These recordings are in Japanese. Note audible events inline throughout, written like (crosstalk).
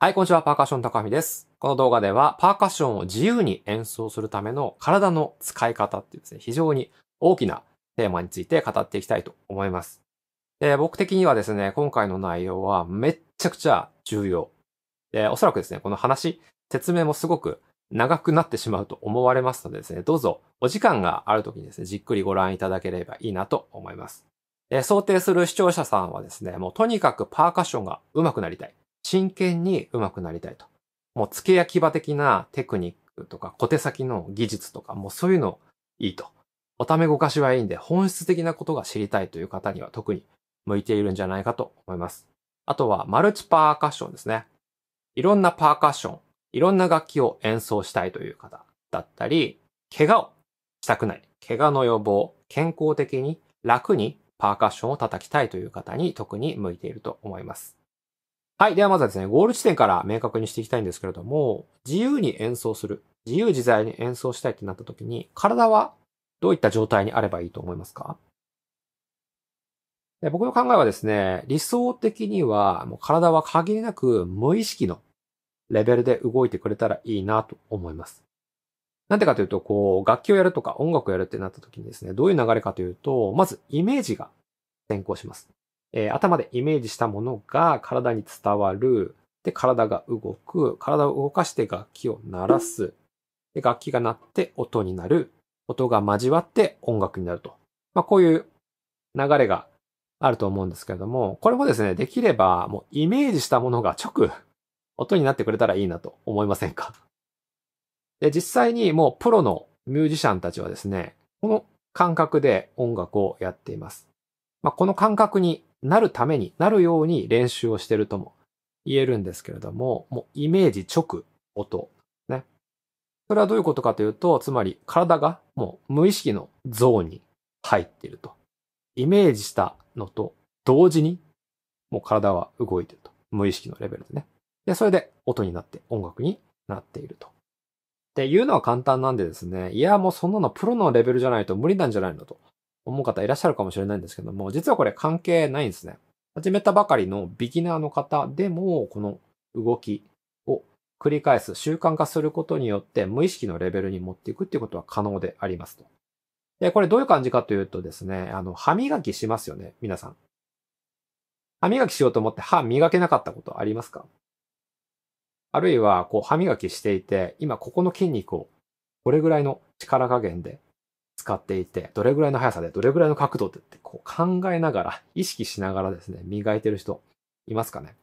はい、こんにちは。パーカッション高見です。この動画では、パーカッションを自由に演奏するための体の使い方っていうですね、非常に大きなテーマについて語っていきたいと思います。で、僕的にはですね、今回の内容はめっちゃくちゃ重要。で、おそらくですね、この話、説明もすごく長くなってしまうと思われますのでですね、どうぞお時間がある時にですね、じっくりご覧いただければいいなと思います。想定する視聴者さんはですね、もうとにかくパーカッションが上手くなりたい。真剣に上手くなりたいと。もう付け焼き場的なテクニックとか小手先の技術とかもうそういうのいいと。おためごかしはいいんで本質的なことが知りたいという方には特に向いているんじゃないかと思います。あとはマルチパーカッションですね。いろんなパーカッション、いろんな楽器を演奏したいという方だったり、怪我をしたくない、怪我の予防、健康的に楽にパーカッションを叩きたいという方に特に向いていると思います。はい。ではまずはですね、ゴール地点から明確にしていきたいんですけれども、自由に演奏する。自由自在に演奏したいってなった時に、体はどういった状態にあればいいと思いますかで僕の考えはですね、理想的には、もう体は限りなく無意識のレベルで動いてくれたらいいなと思います。なんでかというと、こう、楽器をやるとか音楽をやるってなった時にですね、どういう流れかというと、まずイメージが先行します。えー、頭でイメージしたものが体に伝わる。で、体が動く。体を動かして楽器を鳴らす。で、楽器が鳴って音になる。音が交わって音楽になると。まあ、こういう流れがあると思うんですけれども、これもですね、できれば、もうイメージしたものが直、音になってくれたらいいなと思いませんかで、実際にもうプロのミュージシャンたちはですね、この感覚で音楽をやっています。まあ、この感覚になるために、なるように練習をしてるとも言えるんですけれども、もうイメージ直音。ね。それはどういうことかというと、つまり体がもう無意識のゾーンに入っていると。イメージしたのと同時に、もう体は動いてると。無意識のレベルでね。で、それで音になって音楽になっていると。で、言うのは簡単なんでですね、いや、もうそんなのプロのレベルじゃないと無理なんじゃないのと思う方いらっしゃるかもしれないんですけども、実はこれ関係ないんですね。始めたばかりのビギナーの方でも、この動きを繰り返す、習慣化することによって、無意識のレベルに持っていくっていうことは可能でありますと。で、これどういう感じかというとですね、あの、歯磨きしますよね、皆さん。歯磨きしようと思って歯磨けなかったことありますかあるいは、こう、歯磨きしていて、今ここの筋肉を、これぐらいの力加減で使っていて、どれぐらいの速さで、どれぐらいの角度でってこう考えながら、意識しながらですね、磨いてる人、いますかね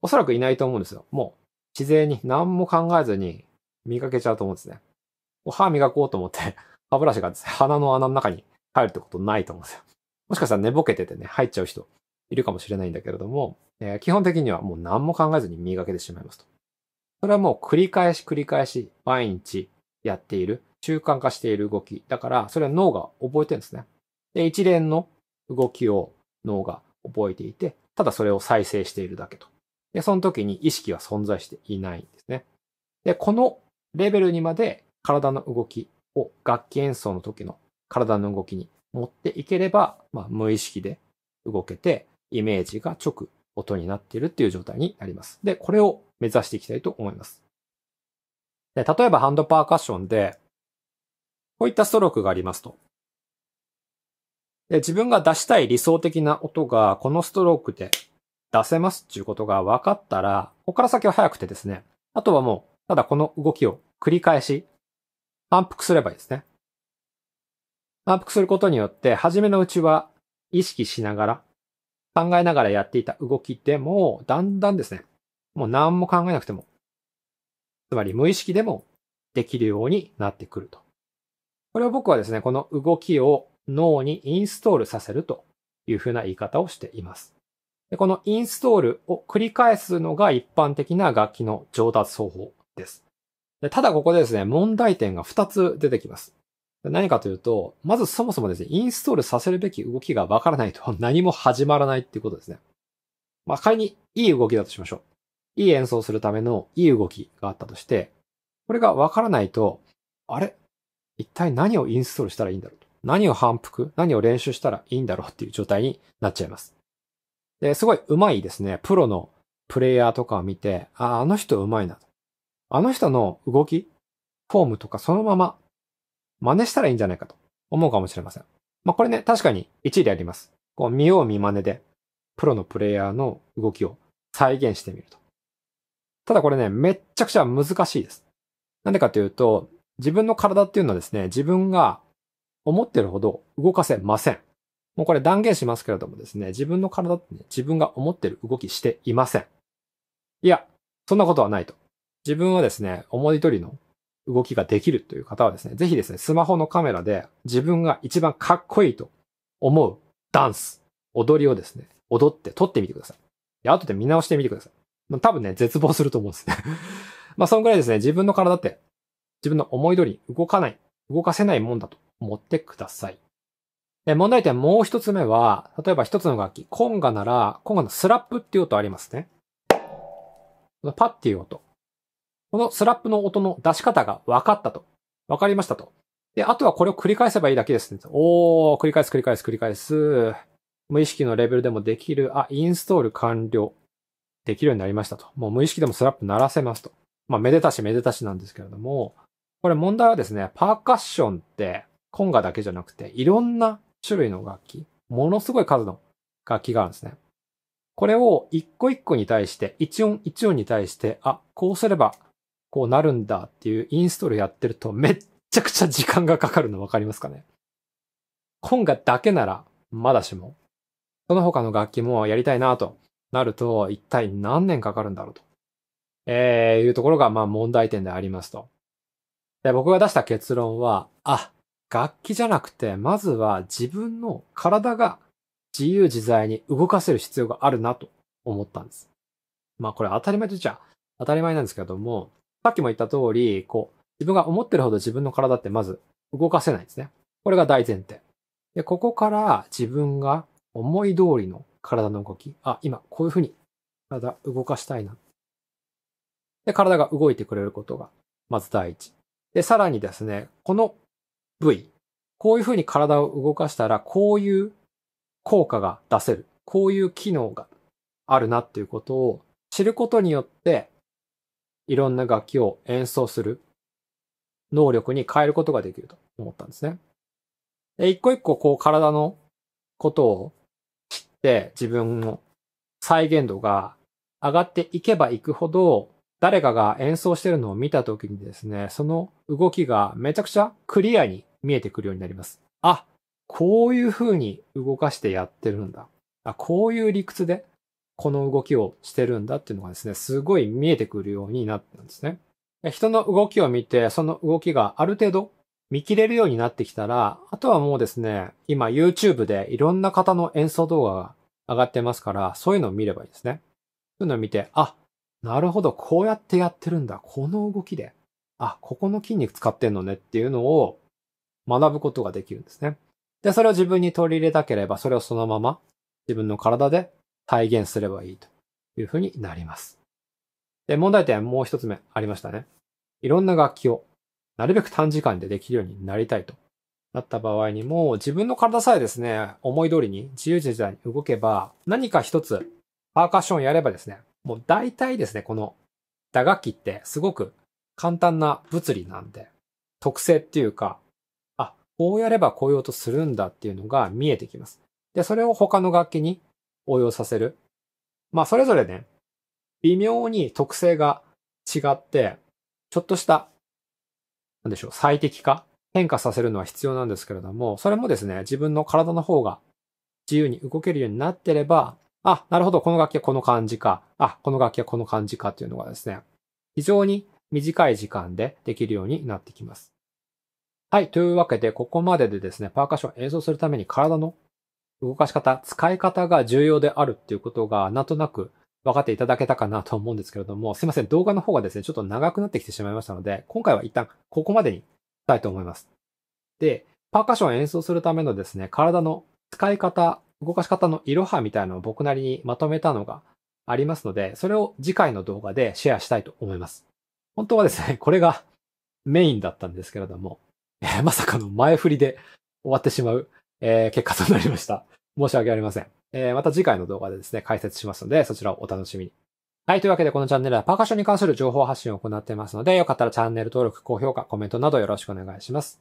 おそらくいないと思うんですよ。もう、自然に何も考えずに磨けちゃうと思うんですね。歯磨こうと思って、(laughs) 歯ブラシが、鼻の穴の中に入るってことないと思うんですよ。もしかしたら寝ぼけててね、入っちゃう人いるかもしれないんだけれども、えー、基本的にはもう何も考えずに磨けてしまいますと。それはもう繰り返し繰り返し、毎日やっている、習慣化している動き。だから、それは脳が覚えてるんですね。で、一連の動きを脳が覚えていて、ただそれを再生しているだけと。で、その時に意識は存在していないんですね。で、このレベルにまで体の動きを楽器演奏の時の体の動きに持っていければ、まあ、無意識で動けて、イメージが直音になっているっていう状態になります。で、これを目指していきたいと思います。で、例えばハンドパーカッションで、こういったストロークがありますと。で、自分が出したい理想的な音がこのストロークで出せますっていうことが分かったら、ここから先は早くてですね、あとはもう、ただこの動きを繰り返し、反復すればいいですね。反復することによって、初めのうちは意識しながら、考えながらやっていた動きでも、だんだんですね、もう何も考えなくてもつまり無意識でもできるようになってくると。これを僕はですね、この動きを脳にインストールさせるというふうな言い方をしています。でこのインストールを繰り返すのが一般的な楽器の上達方法です。でただここでですね、問題点が2つ出てきます。何かというと、まずそもそもですね、インストールさせるべき動きがわからないと何も始まらないっていうことですね。まあ、仮にいい動きだとしましょう。いい演奏するためのいい動きがあったとして、これがわからないと、あれ一体何をインストールしたらいいんだろうと。何を反復何を練習したらいいんだろうっていう状態になっちゃいます。で、すごい上手いですね。プロのプレイヤーとかを見て、あ、あの人上手いなと。あの人の動き、フォームとかそのまま真似したらいいんじゃないかと思うかもしれません。まあ、これね、確かに一理あります。こう、見よう見真似で、プロのプレイヤーの動きを再現してみると。ただこれね、めっちゃくちゃ難しいです。なんでかというと、自分の体っていうのはですね、自分が思ってるほど動かせません。もうこれ断言しますけれどもですね、自分の体ってね、自分が思ってる動きしていません。いや、そんなことはないと。自分はですね、思い通りの動きができるという方はですね、ぜひですね、スマホのカメラで自分が一番かっこいいと思うダンス、踊りをですね、踊って撮ってみてください。で、後で見直してみてください。まあ、多分ね、絶望すると思うんですね (laughs) まあ、そのぐらいですね、自分の体って、自分の思い通り動かない、動かせないもんだと思ってください。で、問題点もう一つ目は、例えば一つの楽器、コンガなら、コンガのスラップっていう音ありますね。このパッっていう音。このスラップの音の出し方が分かったと。分かりましたと。で、あとはこれを繰り返せばいいだけですね。おー、繰り返す繰り返す繰り返す。無意識のレベルでもできる。あ、インストール完了。できるようになりましたと。もう無意識でもスラップ鳴らせますと。まあ、めでたしめでたしなんですけれども、これ問題はですね、パーカッションってコンガだけじゃなくて、いろんな種類の楽器、ものすごい数の楽器があるんですね。これを一個一個に対して、一音一音に対して、あ、こうすればこうなるんだっていうインストールやってるとめっちゃくちゃ時間がかかるのわかりますかねコンガだけならまだしも、その他の楽器もやりたいなとなると、一体何年かかるんだろうと、えー、いうところが、まあ問題点でありますと。で、僕が出した結論は、あ、楽器じゃなくて、まずは自分の体が自由自在に動かせる必要があるなと思ったんです。まあこれ当たり前とじゃ当たり前なんですけども、さっきも言った通り、こう、自分が思ってるほど自分の体ってまず動かせないんですね。これが大前提。で、ここから自分が思い通りの体の動き。あ、今、こういうふうに体動かしたいな。で、体が動いてくれることが、まず第一。で、さらにですね、この部位、こういうふうに体を動かしたら、こういう効果が出せる。こういう機能があるなっていうことを知ることによって、いろんな楽器を演奏する能力に変えることができると思ったんですね。で、一個一個こう体のことをって自分の再現度が上がっていけばいくほど、誰かが演奏してるのを見た時にですね、その動きがめちゃくちゃクリアに見えてくるようになります。あ、こういう風に動かしてやってるんだ。あ、こういう理屈でこの動きをしてるんだっていうのがですね、すごい見えてくるようになったんですね。人の動きを見て、その動きがある程度見切れるようになってきたら、あとはもうですね、今 YouTube でいろんな方の演奏動画が上がってますから、そういうのを見ればいいですね。そういうのを見て、あ、なるほど、こうやってやってるんだ。この動きで。あ、ここの筋肉使ってんのねっていうのを学ぶことができるんですね。で、それを自分に取り入れたければ、それをそのまま自分の体で体現すればいいというふうになります。で、問題点もう一つ目ありましたね。いろんな楽器をなるべく短時間でできるようになりたいとなった場合にも、自分の体さえですね、思い通りに自由自在に動けば、何か一つパーカッションやればですね、もう大体ですね、この打楽器ってすごく簡単な物理なんで、特性っていうか、あ、こうやればこういう音するんだっていうのが見えてきます。で、それを他の楽器に応用させる。まあ、それぞれね、微妙に特性が違って、ちょっとしたなんでしょう、最適化変化させるのは必要なんですけれども、それもですね、自分の体の方が自由に動けるようになってれば、あ、なるほど、この楽器はこの感じか、あ、この楽器はこの感じかっていうのがですね、非常に短い時間でできるようになってきます。はい、というわけで、ここまででですね、パーカッションを演奏するために体の動かし方、使い方が重要であるっていうことが、なんとなく分かっていただけたかなと思うんですけれども、すいません、動画の方がですね、ちょっと長くなってきてしまいましたので、今回は一旦ここまでにしたいと思います。で、パーカッションを演奏するためのですね、体の使い方、動かし方のいろはみたいなのを僕なりにまとめたのがありますので、それを次回の動画でシェアしたいと思います。本当はですね、これがメインだったんですけれども、(laughs) えまさかの前振りで終わってしまう、えー、結果となりました。申し訳ありません。えー、また次回の動画でですね、解説しますので、そちらをお楽しみに。はい。というわけで、このチャンネルはパーカッションに関する情報発信を行っていますので、よかったらチャンネル登録、高評価、コメントなどよろしくお願いします。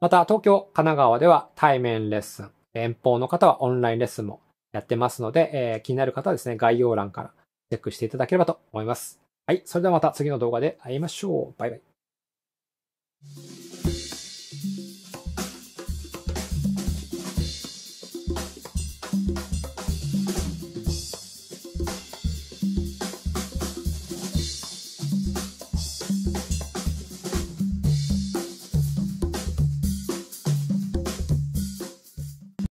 また、東京、神奈川では対面レッスン、遠方の方はオンラインレッスンもやってますので、えー、気になる方はですね、概要欄からチェックしていただければと思います。はい。それではまた次の動画で会いましょう。バイバイ。